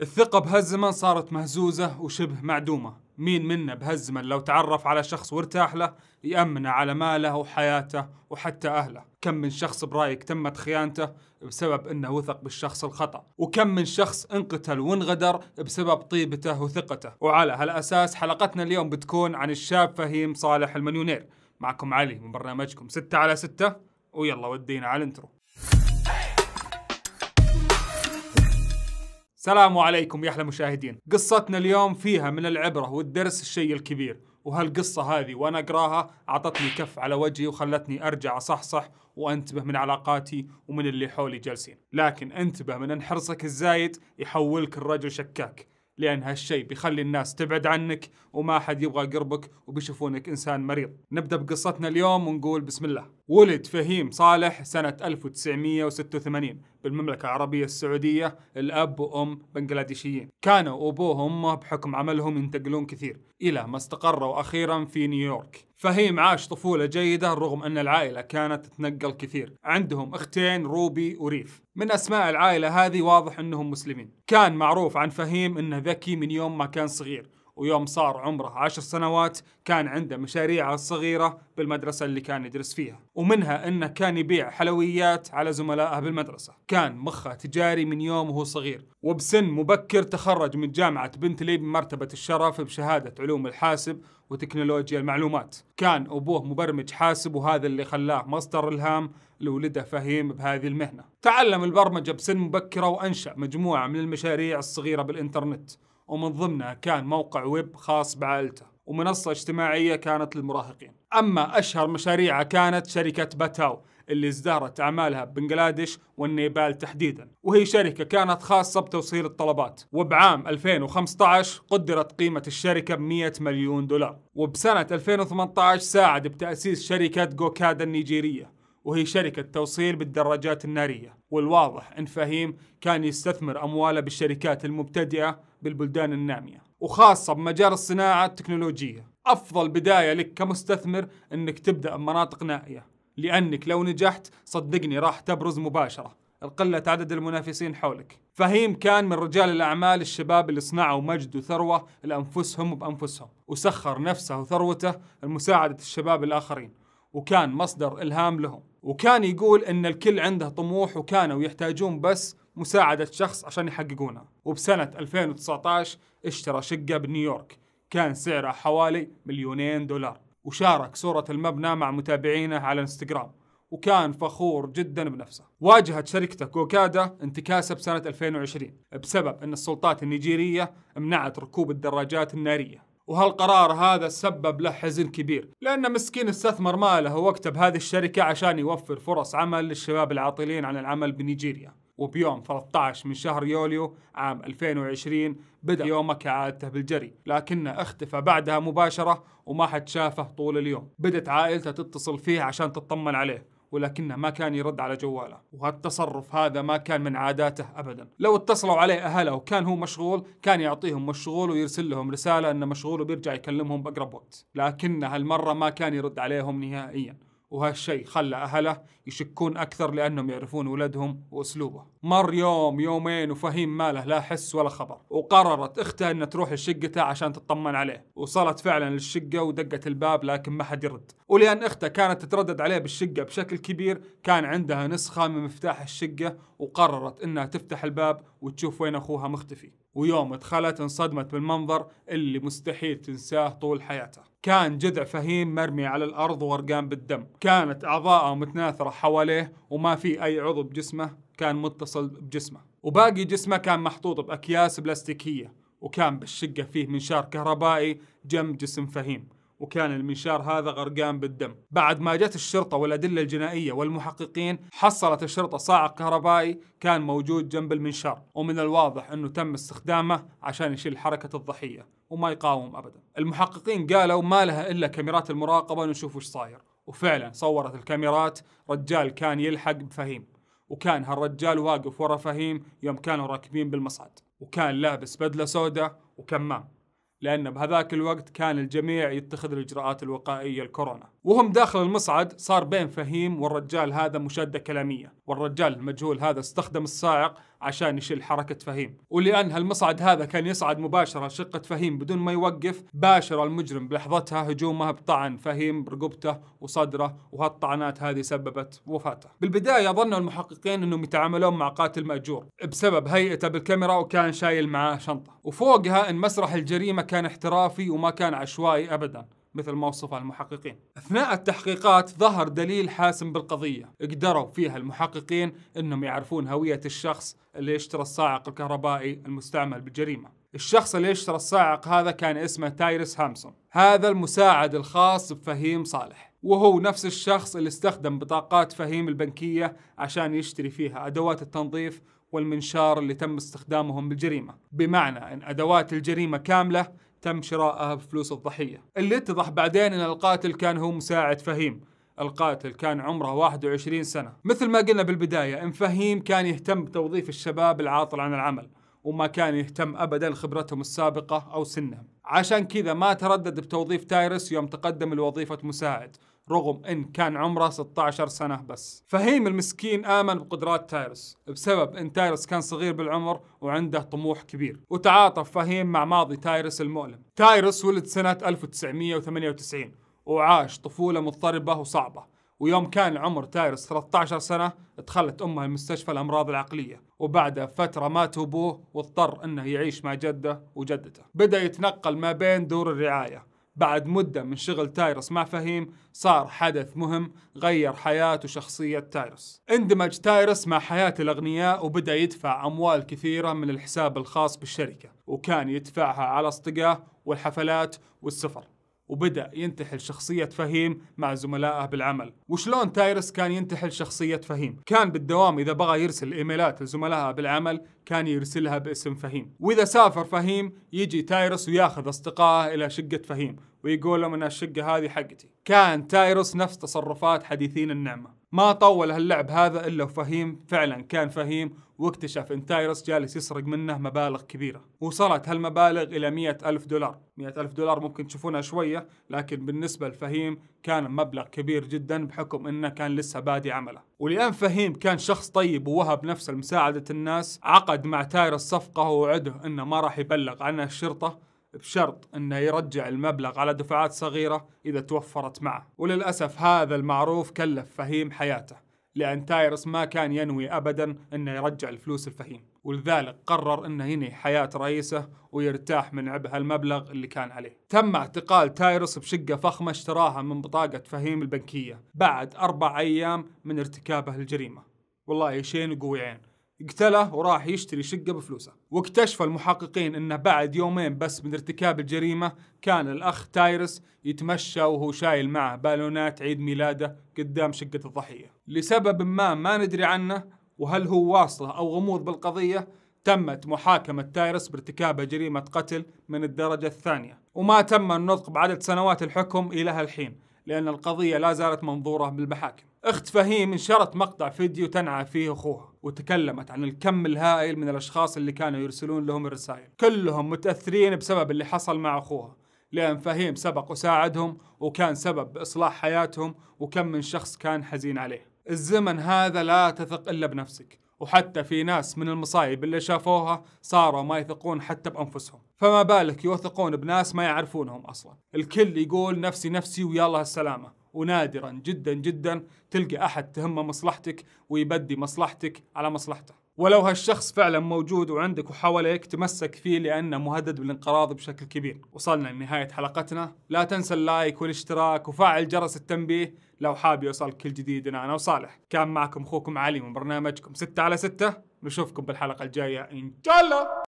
الثقة بهالزمن صارت مهزوزة وشبه معدومة مين منا بهالزمن لو تعرف على شخص وارتاح له يأمنه على ماله وحياته وحتى أهله كم من شخص برأيك تمت خيانته بسبب أنه وثق بالشخص الخطأ وكم من شخص انقتل وانغدر بسبب طيبته وثقته وعلى هالأساس حلقتنا اليوم بتكون عن الشاب فهيم صالح المليونير معكم علي من برنامجكم 6 على 6 ويلا ودينا على الانترو سلام عليكم يا احلى مشاهدين قصتنا اليوم فيها من العبرة والدرس الشيء الكبير وهالقصة هذه وانا اقراها اعطتني كف على وجهي وخلتني ارجع اصحصح وانتبه من علاقاتي ومن اللي حولي جالسين لكن انتبه من ان حرصك الزايد يحولك الرجل شكاك لان هالشيء بيخلي الناس تبعد عنك وما حد يبغى قربك وبيشوفونك انسان مريض. نبدا بقصتنا اليوم ونقول بسم الله. ولد فهيم صالح سنه 1986 بالمملكة العربية السعودية الأب وأم بنغلاديشيين كانوا أبوه وأمه بحكم عملهم ينتقلون كثير إلى ما استقروا أخيرا في نيويورك فهيم عاش طفولة جيدة رغم أن العائلة كانت تتنقل كثير عندهم أختين روبي وريف من أسماء العائلة هذه واضح أنهم مسلمين كان معروف عن فهيم أنه ذكي من يوم ما كان صغير ويوم صار عمره عشر سنوات كان عنده مشاريعه الصغيرة بالمدرسة اللي كان يدرس فيها ومنها أنه كان يبيع حلويات على زملائه بالمدرسة كان مخه تجاري من يوم وهو صغير وبسن مبكر تخرج من جامعة بنتلي بمرتبة الشرف بشهادة علوم الحاسب وتكنولوجيا المعلومات كان أبوه مبرمج حاسب وهذا اللي خلاه مصدر إلهام لولده فهيم بهذه المهنة تعلم البرمجة بسن مبكرة وأنشأ مجموعة من المشاريع الصغيرة بالإنترنت ومن ضمنها كان موقع ويب خاص بعائلته ومنصة اجتماعية كانت للمراهقين أما أشهر مشاريعها كانت شركة باتاو اللي ازدهرت أعمالها ببنغلاديش والنيبال تحديدا وهي شركة كانت خاصة بتوصيل الطلبات وبعام 2015 قدرت قيمة الشركة ب 100 مليون دولار وبسنة 2018 ساعد بتأسيس شركة جوكادا النيجيرية وهي شركة توصيل بالدراجات النارية والواضح أن فهيم كان يستثمر أمواله بالشركات المبتدئة بالبلدان النامية وخاصة بمجال الصناعة التكنولوجية أفضل بداية لك كمستثمر أنك تبدأ بمناطق نائية لأنك لو نجحت صدقني راح تبرز مباشرة القلة عدد المنافسين حولك فهيم كان من رجال الأعمال الشباب اللي صنعوا مجد وثروة لأنفسهم بأنفسهم وسخر نفسه وثروته لمساعدة الشباب الآخرين وكان مصدر إلهام لهم وكان يقول ان الكل عنده طموح وكانوا يحتاجون بس مساعدة شخص عشان يحققونه وبسنة 2019 اشترى شقة بنيويورك كان سعرها حوالي مليونين دولار وشارك صورة المبنى مع متابعينه على انستغرام وكان فخور جدا بنفسه واجهت شركته كوكادا انتكاسة بسنة 2020 بسبب أن السلطات النيجيرية منعت ركوب الدراجات النارية وهالقرار هذا سبب له حزن كبير لأن مسكين استثمر ماله ووقته بهذه الشركة عشان يوفر فرص عمل للشباب العاطلين عن العمل بنيجيريا وبيوم 13 من شهر يوليو عام 2020 بدأ يومه كعادته بالجري لكنه اختفى بعدها مباشرة وما حد شافه طول اليوم بدت عائلته تتصل فيه عشان تطمن عليه ولكنه ما كان يرد على جواله وهالتصرف هذا ما كان من عاداته أبدا لو اتصلوا عليه أهله وكان هو مشغول كان يعطيهم مشغول ويرسل لهم رسالة أنه مشغول وبيرجع يكلمهم بأقرب وقت لكنه هالمرة ما كان يرد عليهم نهائيا وهالشيء خلى أهله يشكون أكثر لأنهم يعرفون ولدهم وأسلوبه مر يوم يومين وفهيم ماله لا حس ولا خبر وقررت أخته أن تروح لشقته عشان تطمن عليه وصلت فعلا للشقة ودقت الباب لكن ما حد يرد ولأن أخته كانت تتردد عليه بالشقة بشكل كبير كان عندها نسخة من مفتاح الشقة وقررت أنها تفتح الباب وتشوف وين أخوها مختفي ويوم دخلت انصدمت بالمنظر اللي مستحيل تنساه طول حياتها كان جذع فهيم مرمي على الأرض ورقان بالدم كانت أعضاءه متناثرة حواليه وما في أي عضو بجسمه كان متصل بجسمه وباقي جسمه كان محطوط بأكياس بلاستيكية وكان بالشقة فيه منشار كهربائي جنب جسم فهيم وكان المنشار هذا غرقان بالدم بعد ما جت الشرطة والأدلة الجنائية والمحققين حصلت الشرطة صاعق كهربائي كان موجود جنب المنشار ومن الواضح أنه تم استخدامه عشان يشيل حركة الضحية وما يقاوم أبدا المحققين قالوا ما لها إلا كاميرات المراقبة نشوف وش صاير وفعلا صورت الكاميرات رجال كان يلحق بفهيم وكان هالرجال واقف ورا فهيم يوم كانوا راكبين بالمصعد وكان لابس بدلة سوداء وكمام لأن بهذاك الوقت كان الجميع يتخذ الإجراءات الوقائية الكورونا وهم داخل المصعد صار بين فهيم والرجال هذا مشادة كلامية والرجال المجهول هذا استخدم الصاعق عشان يشيل حركة فهيم ولأن هالمصعد هذا كان يصعد مباشرة شقة فهيم بدون ما يوقف باشر المجرم بلحظتها هجومه بطعن فهيم برقبته وصدره وهالطعنات هذه سببت وفاته بالبداية ظنوا المحققين أنهم يتعاملون مع قاتل مأجور بسبب هيئته بالكاميرا وكان شايل معاه شنطة وفوقها أن مسرح الجريمة كان احترافي وما كان عشوائي أبدا مثل ما وصفها المحققين أثناء التحقيقات ظهر دليل حاسم بالقضية قدروا فيها المحققين أنهم يعرفون هوية الشخص اللي اشترى الصاعق الكهربائي المستعمل بالجريمة الشخص اللي اشترى الصاعق هذا كان اسمه تايرس هامسون هذا المساعد الخاص بفهيم صالح وهو نفس الشخص اللي استخدم بطاقات فهيم البنكية عشان يشتري فيها أدوات التنظيف والمنشار اللي تم استخدامهم بالجريمة بمعنى أن أدوات الجريمة كاملة تم شراءها بفلوس الضحية اللي اتضح بعدين أن القاتل كان هو مساعد فهيم القاتل كان عمره 21 سنة مثل ما قلنا بالبداية إن فهيم كان يهتم بتوظيف الشباب العاطل عن العمل وما كان يهتم ابدا لخبرتهم السابقه او سنهم عشان كذا ما تردد بتوظيف تايرس يوم تقدم لوظيفه مساعد رغم ان كان عمره 16 سنه بس فهيم المسكين امن بقدرات تايرس بسبب ان تايرس كان صغير بالعمر وعنده طموح كبير وتعاطف فهيم مع ماضي تايرس المؤلم تايرس ولد سنه 1998 وعاش طفوله مضطربه وصعبه ويوم كان عمر تايرس 13 سنة دخلت أمه المستشفى الأمراض العقلية وبعدها فترة مات أبوه واضطر أنه يعيش مع جده وجدته بدأ يتنقل ما بين دور الرعاية بعد مدة من شغل تايرس مع فهيم صار حدث مهم غير حياة وشخصية تايرس اندمج تايرس مع حياة الأغنياء وبدأ يدفع أموال كثيرة من الحساب الخاص بالشركة وكان يدفعها على أصدقائه والحفلات والسفر وبدأ ينتحل شخصية فهيم مع زملائه بالعمل وشلون تايرس كان ينتحل شخصية فهيم كان بالدوام إذا بغى يرسل إيميلات لزملائه بالعمل كان يرسلها باسم فهيم وإذا سافر فهيم يجي تايرس وياخذ أصدقائه إلى شقة فهيم ويقول لهم أن الشقة هذه حقتي كان تايرس نفس تصرفات حديثين النعمة ما طول هاللعب هذا الا وفهيم فعلا كان فهيم واكتشف ان تايرس جالس يسرق منه مبالغ كبيره وصلت هالمبالغ الى مية ألف دولار مية ألف دولار ممكن تشوفونها شويه لكن بالنسبه لفهيم كان مبلغ كبير جدا بحكم انه كان لسه بادي عمله ولان فهيم كان شخص طيب ووهب نفسه لمساعده الناس عقد مع تايرس صفقه ووعده انه ما راح يبلغ عنه الشرطه بشرط انه يرجع المبلغ على دفعات صغيره اذا توفرت معه، وللاسف هذا المعروف كلف فهيم حياته، لان تايرس ما كان ينوي ابدا انه يرجع الفلوس الفهيم، ولذلك قرر انه ينهي حياه رئيسه ويرتاح من عبء هالمبلغ اللي كان عليه. تم اعتقال تايرس بشقه فخمه اشتراها من بطاقه فهيم البنكيه بعد اربع ايام من ارتكابه الجريمه. والله شين قويين عين. قتله وراح يشتري شقة بفلوسه واكتشف المحققين أنه بعد يومين بس من ارتكاب الجريمة كان الأخ تايرس يتمشى وهو شايل معه بالونات عيد ميلاده قدام شقة الضحية لسبب ما ما ندري عنه وهل هو واصلة أو غموض بالقضية تمت محاكمة تايرس بارتكابه جريمة قتل من الدرجة الثانية وما تم النطق بعدد سنوات الحكم إلى هالحين، لأن القضية لا زالت منظورة بالمحاكم اخت فهيم انشرت مقطع فيديو تنعى فيه اخوها وتكلمت عن الكم الهائل من الاشخاص اللي كانوا يرسلون لهم الرسائل كلهم متاثرين بسبب اللي حصل مع اخوها لان فهيم سبق وساعدهم وكان سبب باصلاح حياتهم وكم من شخص كان حزين عليه الزمن هذا لا تثق الا بنفسك وحتى في ناس من المصايب اللي شافوها صاروا ما يثقون حتى بانفسهم فما بالك يوثقون بناس ما يعرفونهم اصلا الكل يقول نفسي نفسي ويلا السلامه ونادرا جدا جدا تلقى احد تهمه مصلحتك ويبدي مصلحتك على مصلحته ولو هالشخص فعلا موجود وعندك وحواليك تمسك فيه لأنه مهدد بالانقراض بشكل كبير وصلنا لنهاية حلقتنا لا تنسى اللايك والاشتراك وفعل جرس التنبيه لو حاب يوصلك كل جديد أنا وصالح كان معكم أخوكم علي من برنامجكم 6 على 6 نشوفكم بالحلقة الجاية إن شاء الله